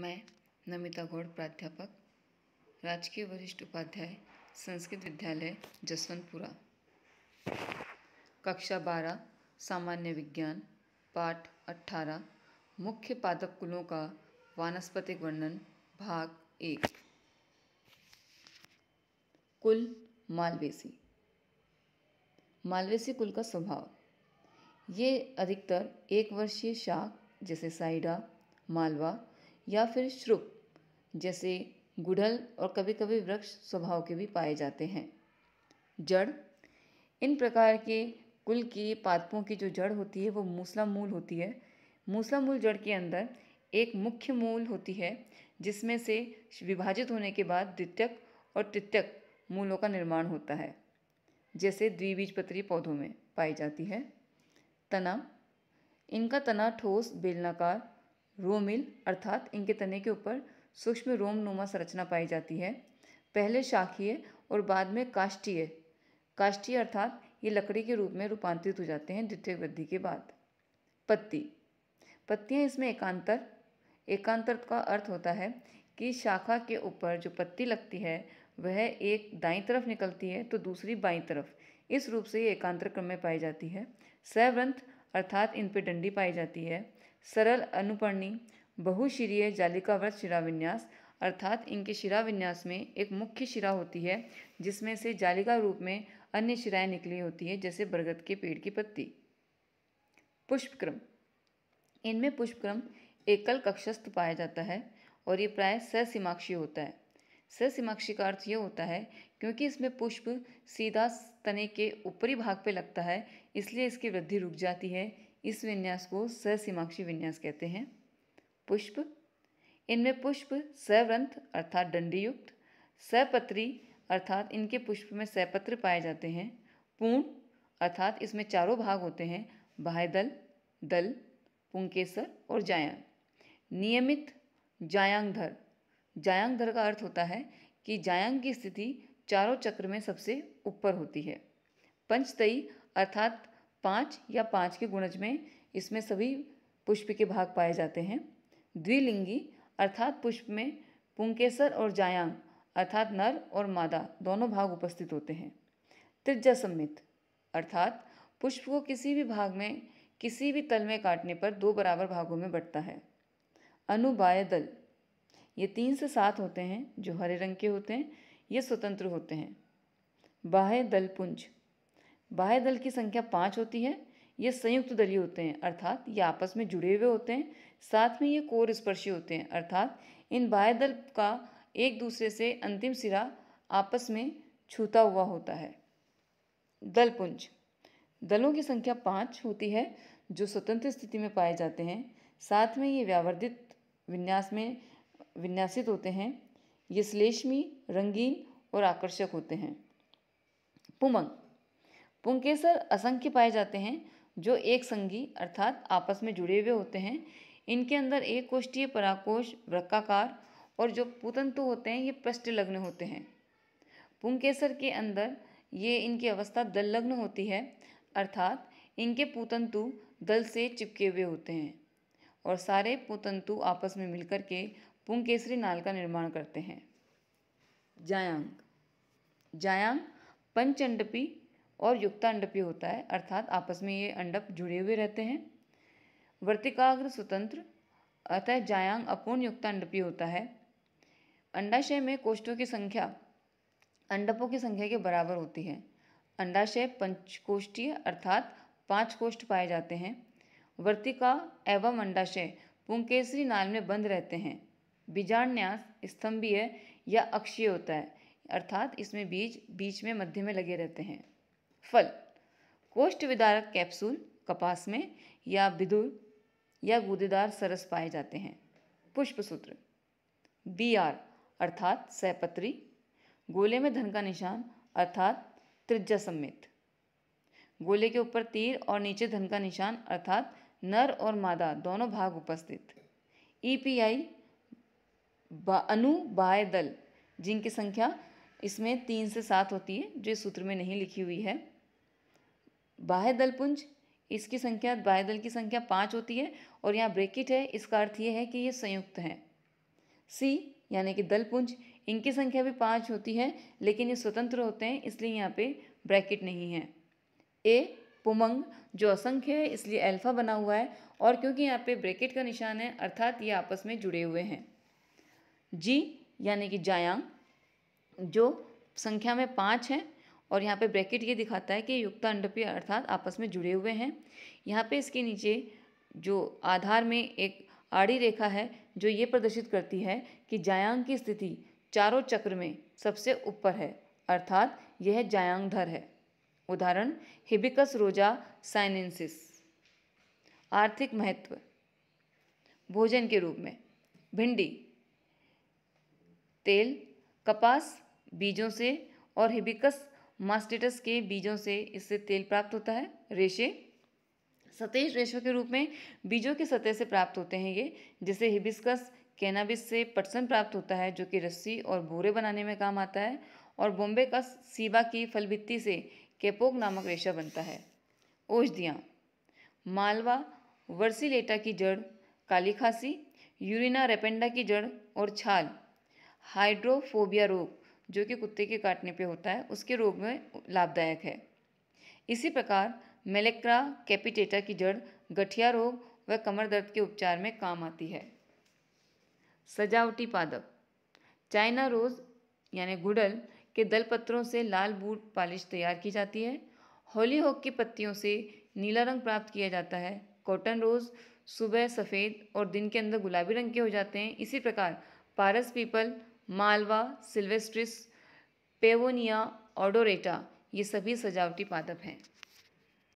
मैं नमिता गौड़ प्राध्यापक राजकीय वरिष्ठ उपाध्याय संस्कृत विद्यालय जसवंतपुरा कक्षा बारह सामान्य विज्ञान पाठ अट्ठारह मुख्य पादप कुलों का वानस्पतिक वर्णन भाग एक कुल मालवेसी मालवेसी कुल का स्वभाव ये अधिकतर एक वर्षीय शाख जैसे साइडा मालवा या फिर श्रुप जैसे गुड़हल और कभी कभी वृक्ष स्वभाव के भी पाए जाते हैं जड़ इन प्रकार के कुल की पादपों की जो जड़ होती है वो मूसला मूल होती है मूसला मूल जड़ के अंदर एक मुख्य मूल होती है जिसमें से विभाजित होने के बाद द्वितीयक और तृतीयक मूलों का निर्माण होता है जैसे द्विबीजपत्री पौधों में पाई जाती है तना इनका तना ठोस बेलनाकार रोमिल अर्थात इनके तने के ऊपर सूक्ष्म रोम नुमा संरचना पाई जाती है पहले शाखीय और बाद में काष्ठीय काष्ठीय अर्थात ये लकड़ी के रूप में रूपांतरित हो जाते हैं द्वितीय वृद्धि के बाद पत्ती पत्तियाँ इसमें एकांतर एकांतर का अर्थ होता है कि शाखा के ऊपर जो पत्ती लगती है वह एक दाई तरफ निकलती है तो दूसरी बाई तरफ इस रूप से ये एकांतर क्रम में पाई जाती है सैवंत अर्थात इन पर डंडी पाई जाती है सरल अनुपर्णी बहुशिरीय जालिकाव्रत शिराविन्यास अर्थात इनके शिराविन्यास में एक मुख्य शिरा होती है जिसमें से जालिका रूप में अन्य शिराएं निकली होती है जैसे बरगद के पेड़ की पत्ती पुष्पक्रम इनमें पुष्पक्रम एकल कक्षस्थ पाया जाता है और ये प्राय ससीमाक्षी होता है ससीमाक्षी का अर्थ ये होता है क्योंकि इसमें पुष्प सीधा तने के ऊपरी भाग पे लगता है इसलिए इसकी वृद्धि रुक जाती है इस विन्यास को ससीमाक्षी विन्यास कहते हैं पुष्प इनमें पुष्प सव्रंथ अर्थात डंडीयुक्त सपत्री अर्थात इनके पुष्प में सपत्र पाए जाते हैं पूर्ण अर्थात इसमें चारों भाग होते हैं बाह्यदल दल पुंकेसर और जायांग नियमित जायांगधर जायांगधर का अर्थ होता है कि जायांग की स्थिति चारों चक्र में सबसे ऊपर होती है पंचतई अर्थात पाँच या पाँच के गुणज में इसमें सभी पुष्प के भाग पाए जाते हैं द्विलिंगी अर्थात पुष्प में पुंकेसर और जायांग अर्थात नर और मादा दोनों भाग उपस्थित होते हैं त्रिज्या सम्मित अर्थात पुष्प को किसी भी भाग में किसी भी तल में काटने पर दो बराबर भागों में बढ़ता है अनुबाय दल ये तीन से सात होते हैं जो हरे रंग के होते हैं ये स्वतंत्र होते हैं बाह्य दलपुंज बाह्य दल की संख्या पाँच होती है ये संयुक्त दलीय होते हैं अर्थात ये आपस में जुड़े हुए होते हैं साथ में ये कोर स्पर्शी होते हैं अर्थात इन बाह्य दल का एक दूसरे से अंतिम सिरा आपस में छूता हुआ होता है दलपुंज दलों की संख्या पाँच होती है जो स्वतंत्र स्थिति में पाए जाते हैं साथ में ये व्यावर्धित विन्यास में विन्यासित होते हैं ये श्लेष्मी रंगीन और आकर्षक होते हैं पुमंग पुंकेसर असंख्य पाए जाते हैं जो एक संगी अर्थात आपस में जुड़े हुए होते हैं इनके अंदर एक कोष्ठीय पराकोष वृक्काकार और जो पुतंतु होते हैं ये पृष्ठ लग्न होते हैं पुंकेसर के अंदर ये इनकी अवस्था दल लग्न होती है अर्थात इनके पुतंतु दल से चिपके हुए होते हैं और सारे पुतंतु आपस में मिलकर के पुंकेसरी नाल का निर्माण करते हैं जायांग जायांग पंचंडपी और युक्ता अंडप होता है अर्थात आपस में ये अंडप जुड़े हुए रहते हैं वर्तिकाग्र स्वतंत्र अतः जायांग अपूर्ण युक्ता अंडपी होता है अंडाशय में कोष्ठों की संख्या अंडपों की संख्या के बराबर होती है अंडाशय पंचकोष्ठीय अर्थात पांच कोष्ठ पाए जाते हैं वर्तिका एवं अंडाशय पुंकेसरी नाल में बंद रहते हैं बीजान्यास स्तंभीय या अक्षीय होता है अर्थात इसमें बीज बीच में मध्य में लगे रहते हैं फल कोष्ठ विदारक कैप्सूल कपास में या विदुर या गुदेदार सरस पाए जाते हैं पुष्प सूत्र बी आर अर्थात सहपत्री गोले में धन का निशान अर्थात त्रिज्या सम्मित गोले के ऊपर तीर और नीचे धन का निशान अर्थात नर और मादा दोनों भाग उपस्थित E P I Anu bye दल जिनकी संख्या इसमें तीन से सात होती है जो इस सूत्र में नहीं लिखी हुई है बाह्य दल पुंज इसकी संख्या बाह्य दल की संख्या पाँच होती है और यहाँ ब्रेकिट है इसका अर्थ ये है कि ये संयुक्त हैं सी यानी कि दल पुंज इनकी संख्या भी पाँच होती है लेकिन ये स्वतंत्र होते हैं इसलिए यहाँ पे ब्रैकेट नहीं है ए पुमंग जो असंख्य है इसलिए अल्फा बना हुआ है और क्योंकि यहाँ पे ब्रैकेट का निशान है अर्थात ये आपस में जुड़े हुए हैं जी यानी कि जायांग जो संख्या में पाँच हैं और यहाँ पे ब्रैकेट ये दिखाता है कि युक्ता अंडपी अर्थात आपस में जुड़े हुए हैं यहाँ पे इसके नीचे जो आधार में एक आड़ी रेखा है जो ये प्रदर्शित करती है कि जायांग की स्थिति चारों चक्र में सबसे ऊपर है अर्थात यह जायांगधर है उदाहरण हिबिकस रोजा साइनेंसिस आर्थिक महत्व भोजन के रूप में भिंडी तेल कपास बीजों से और हिबिकस मास्टेटस के बीजों से इससे तेल प्राप्त होता है रेशे सतेज रेशों के रूप में बीजों के सतह से प्राप्त होते हैं ये जिसे हिबिस्कस कैनाबिस से पटसन प्राप्त होता है जो कि रस्सी और बोरे बनाने में काम आता है और बॉम्बे का सीबा की फलभित्ती से केपोक नामक रेशा बनता है औषधियाँ मालवा वर्सीलेटा की जड़ काली खांसी यूरिना रेपेंडा की जड़ और छाल हाइड्रोफोबिया रोग जो कि कुत्ते के काटने पे होता है उसके रोग में लाभदायक है इसी प्रकार मेलेक्रा कैपिटेटा की जड़ गठिया रोग व कमर दर्द के उपचार में काम आती है सजावटी पादप चाइना रोज़ यानी गुड़ल के दल पत्रों से लाल बूट पॉलिश तैयार की जाती है होली होक की पत्तियों से नीला रंग प्राप्त किया जाता है कॉटन रोज़ सुबह सफ़ेद और दिन के अंदर गुलाबी रंग के हो जाते हैं इसी प्रकार पारस पीपल मालवा सिल्वेस्ट्रिस पेवोनिया ऑडोरेटा ये सभी सजावटी पादप हैं